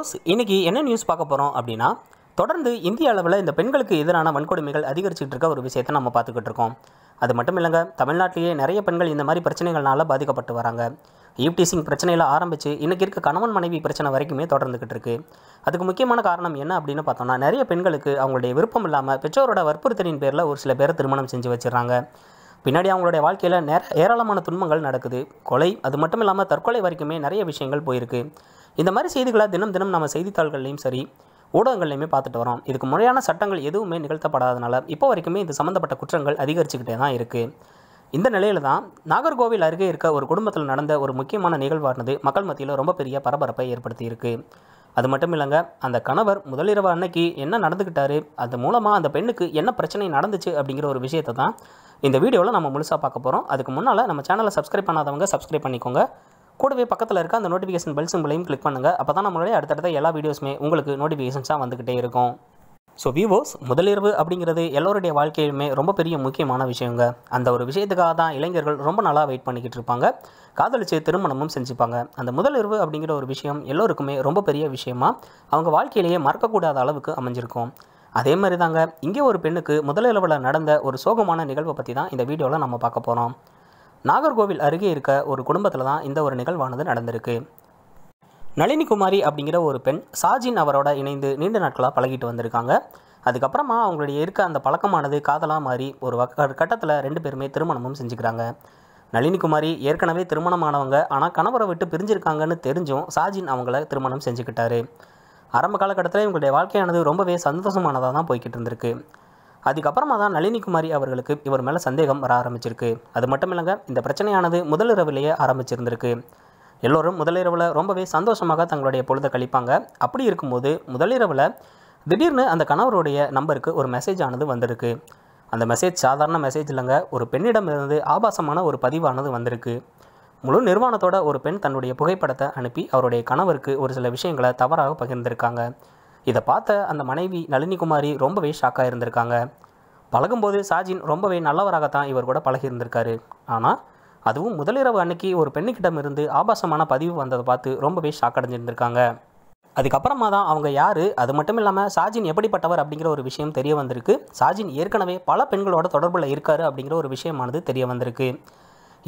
rose இன்றைக்கி என்ன news பார்க்க போகிறோம் அப்படின்னா தொடர்ந்து இந்திய அளவில் இந்த பெண்களுக்கு எதிரான வன்கொடுமைகள் அதிகரிச்சுட்டு இருக்க ஒரு விஷயத்தை நம்ம பார்த்துக்கிட்டு இருக்கோம் அது மட்டும் இல்லைங்க தமிழ்நாட்டிலேயே நிறைய பெண்கள் இந்த மாதிரி பிரச்சனைகள்னால பாதிக்கப்பட்டு வராங்க ஈவ்டீசிங் பிரச்சனையில் ஆரம்பித்து இன்றைக்கி இருக்க கணவன் மனைவி பிரச்சனை வரைக்குமே தொடர்ந்துக்கிட்டு இருக்குது அதுக்கு முக்கியமான காரணம் என்ன அப்படின்னு பார்த்தோம்னா நிறைய பெண்களுக்கு அவங்களுடைய விருப்பம் இல்லாமல் பெற்றோரோட வற்புறுத்தலின் பேரில் ஒரு சில பேரை திருமணம் செஞ்சு வச்சுறாங்க பின்னாடி அவங்களுடைய வாழ்க்கையில் நேர ஏராளமான துன்பங்கள் நடக்குது கொலை அது மட்டும் இல்லாமல் தற்கொலை வரைக்குமே நிறைய விஷயங்கள் போயிருக்கு இந்த மாதிரி செய்திகளை தினம் தினம் நம்ம செய்தித்தாள்கள்லையும் சரி ஊடகங்கள்லையுமே பார்த்துட்டு வரோம் இதுக்கு முறையான சட்டங்கள் எதுவுமே நிகழ்த்தப்படாதனால இப்போ வரைக்குமே இது சம்மந்தப்பட்ட குற்றங்கள் அதிகரிச்சுக்கிட்டே தான் இருக்குது இந்த நிலையில் தான் நாகர்கோவில் அருகே இருக்க ஒரு குடும்பத்தில் நடந்த ஒரு முக்கியமான நிகழ்வானது மக்கள் மத்தியில் ரொம்ப பெரிய பரபரப்பை ஏற்படுத்தியிருக்கு அது மட்டும் இல்லைங்க அந்த கணவர் முதலிரவு அன்னைக்கு என்ன நடந்துக்கிட்டாரு அது மூலமாக அந்த பெண்ணுக்கு என்ன பிரச்சனை நடந்துச்சு அப்படிங்கிற ஒரு விஷயத்தை தான் இந்த வீடியோவில் நம்ம முழுசாக பார்க்க போகிறோம் அதுக்கு முன்னால் நம்ம சேனலை சப்ஸ்கிரைப் பண்ணாதவங்க சப்ஸ்கிரைப் பண்ணிக்கோங்க கூடவே பக்கத்தில் இருக்க அந்த நோட்டிஃபிகேஷன் பெல் சிம்பிளையும் கிளிக் பண்ணுங்கள் அப்போ தான் நம்மளுடைய அடுத்தடுத்த எல்லா வீடியோஸுமே உங்களுக்கு நோட்டிஃபிகேஷன்ஸாக வந்துக்கிட்டே இருக்கும் ஸோ விவோஸ் முதலிரவு அப்படிங்கிறது எல்லோருடைய வாழ்க்கையிலுமே ரொம்ப பெரிய முக்கியமான விஷயங்க அந்த ஒரு விஷயத்துக்காக தான் இளைஞர்கள் ரொம்ப நல்லா வெயிட் பண்ணிக்கிட்டு இருப்பாங்க காதலிச்சு திருமணமும் செஞ்சுப்பாங்க அந்த முதலிரவு அப்படிங்கிற ஒரு விஷயம் எல்லோருக்குமே ரொம்ப பெரிய விஷயமா அவங்க வாழ்க்கையிலேயே மறக்கக்கூடாத அளவுக்கு அமைஞ்சிருக்கும் அதே மாதிரி தாங்க இங்கே ஒரு பெண்ணுக்கு முதலிரவில் நடந்த ஒரு சோகமான நிகழ்வை பற்றி தான் இந்த வீடியோவில் நம்ம பார்க்க போகிறோம் நாகர்கோவில் அருகே இருக்க ஒரு குடும்பத்தில் தான் இந்த ஒரு நிகழ்வானது நடந்திருக்கு நளினி குமாரி அப்படிங்கிற ஒரு பெண் சாஜின் அவரோட இணைந்து நீண்ட நாட்களாக பழகிட்டு வந்திருக்காங்க அதுக்கப்புறமா அவங்களுடைய இருக்க அந்த பழக்கமானது காதலாக மாறி ஒரு கட்டத்தில் ரெண்டு பேருமே திருமணமும் செஞ்சுக்கிறாங்க குமாரி ஏற்கனவே திருமணமானவங்க ஆனால் கணவரை விட்டு பிரிஞ்சிருக்காங்கன்னு தெரிஞ்சும் சாஜின் அவங்கள திருமணம் செஞ்சுக்கிட்டாரு ஆரம்ப காலகட்டத்தில் இவங்களுடைய வாழ்க்கையானது ரொம்பவே சந்தோஷமானதாக தான் போய்கிட்டு இருந்திருக்கு அதுக்கப்புறமா தான் குமாரி அவர்களுக்கு இவர் மேலே சந்தேகம் வர ஆரம்பிச்சிருக்கு அது மட்டும் இல்லைங்க இந்த பிரச்சனையானது முதலிரவிலேயே ஆரம்பிச்சிருந்திருக்கு எல்லோரும் முதலிரவில் ரொம்பவே சந்தோஷமாக தங்களுடைய பொழுதை கழிப்பாங்க அப்படி இருக்கும்போது முதலிரவில் திடீர்னு அந்த கணவருடைய நம்பருக்கு ஒரு மெசேஜ் ஆனது வந்திருக்கு அந்த மெசேஜ் சாதாரண மெசேஜ் இல்லைங்க ஒரு பெண்ணிடமிருந்து ஆபாசமான ஒரு பதிவானது வந்திருக்கு முழு நிர்வாணத்தோட ஒரு பெண் தன்னுடைய புகைப்படத்தை அனுப்பி அவருடைய கணவருக்கு ஒரு சில விஷயங்களை தவறாக பகிர்ந்திருக்காங்க இதை பார்த்த அந்த மனைவி நளினிகுமாரி ரொம்பவே ஷாக்காக இருந்திருக்காங்க பழகும்போது சாஜின் ரொம்பவே நல்லவராகத்தான் இவர் கூட பழகியிருந்திருக்காரு ஆனால் அதுவும் முதலிரவு அன்னைக்கு ஒரு பெண்ணுக்கிட்டமிருந்து ஆபாசமான பதிவு வந்ததை பார்த்து ரொம்பவே ஷாக் அடைஞ்சிருந்திருக்காங்க அதுக்கப்புறமா தான் அவங்க யார் அது மட்டும் இல்லாமல் சாஜின் எப்படிப்பட்டவர் அப்படிங்கிற ஒரு விஷயம் தெரிய வந்திருக்கு சாஜின் ஏற்கனவே பல பெண்களோட தொடர்பில் இருக்காரு அப்படிங்கிற ஒரு விஷயமானது தெரிய வந்திருக்கு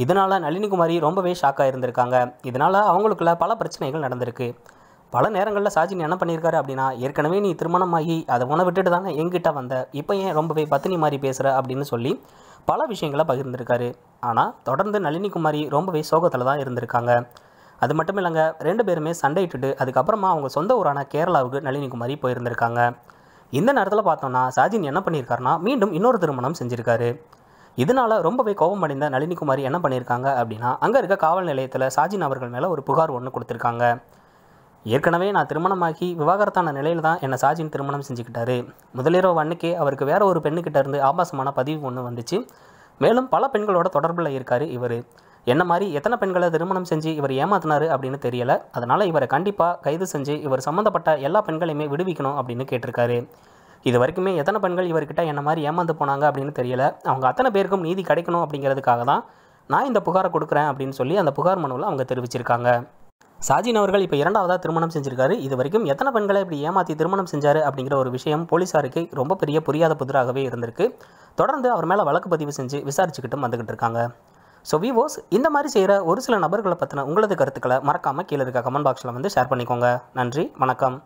இதனால் நளினிகுமாரி ரொம்பவே ஷாக்காக இருந்திருக்காங்க இதனால் அவங்களுக்குள்ள பல பிரச்சனைகள் நடந்திருக்கு பல நேரங்களில் சாஜின் என்ன பண்ணியிருக்காரு அப்படின்னா ஏற்கனவே நீ திருமணமாகி அதை உன விட்டுட்டு தானே எங்கிட்ட வந்த இப்போ ஏன் ரொம்பவே பத்தினி மாதிரி பேசுகிற அப்படின்னு சொல்லி பல விஷயங்களை பகிர்ந்திருக்காரு ஆனால் தொடர்ந்து நளினி குமாரி ரொம்பவே சோகத்தில் தான் இருந்திருக்காங்க அது மட்டும் இல்லைங்க ரெண்டு பேருமே சண்டையிட்டுட்டு அதுக்கப்புறமா அவங்க சொந்த ஊரான கேரளாவுக்கு குமாரி போயிருந்திருக்காங்க இந்த நேரத்தில் பார்த்தோம்னா சாஜின் என்ன பண்ணியிருக்காருனா மீண்டும் இன்னொரு திருமணம் செஞ்சுருக்காரு இதனால் ரொம்பவே கோபமடைந்த நளினிக்குமாரி என்ன பண்ணியிருக்காங்க அப்படின்னா அங்கே இருக்க காவல் நிலையத்தில் சாஜின் அவர்கள் மேலே ஒரு புகார் ஒன்று கொடுத்துருக்காங்க ஏற்கனவே நான் திருமணமாகி விவாகரத்தான நிலையில் தான் என்னை சாஜின் திருமணம் செஞ்சுக்கிட்டாரு முதலிரவு அன்னைக்கு அவருக்கு வேற ஒரு பெண்ணுக்கிட்ட இருந்து ஆபாசமான பதிவு ஒன்று வந்துச்சு மேலும் பல பெண்களோட தொடர்பில் இருக்கார் இவர் என்ன மாதிரி எத்தனை பெண்களை திருமணம் செஞ்சு இவர் ஏமாத்தினாரு அப்படின்னு தெரியலை அதனால் இவரை கண்டிப்பாக கைது செஞ்சு இவர் சம்மந்தப்பட்ட எல்லா பெண்களையுமே விடுவிக்கணும் அப்படின்னு கேட்டிருக்காரு இது வரைக்குமே எத்தனை பெண்கள் இவர்கிட்ட என்ன மாதிரி ஏமாந்து போனாங்க அப்படின்னு தெரியல அவங்க அத்தனை பேருக்கும் நீதி கிடைக்கணும் அப்படிங்கிறதுக்காக தான் நான் இந்த புகாரை கொடுக்குறேன் அப்படின்னு சொல்லி அந்த புகார் மனுவில் அவங்க தெரிவிச்சிருக்காங்க சாஜின் அவர்கள் இப்போ இரண்டாவதாக திருமணம் செஞ்சிருக்காரு இது வரைக்கும் எத்தனை பெண்களை இப்படி ஏமாற்றி திருமணம் செஞ்சார் அப்படிங்கிற ஒரு விஷயம் போலீஸாருக்கு ரொம்ப பெரிய புரியாத புதிராகவே இருந்திருக்கு தொடர்ந்து அவர் மேலே வழக்கு பதிவு செஞ்சு விசாரிச்சுக்கிட்டும் வந்துக்கிட்டு இருக்காங்க ஸோ விவோஸ் இந்த மாதிரி செய்கிற ஒரு சில நபர்களை பற்றின உங்களது கருத்துக்களை மறக்காமல் கீழே இருக்க கமெண்ட் பாக்ஸில் வந்து ஷேர் பண்ணிக்கோங்க நன்றி வணக்கம்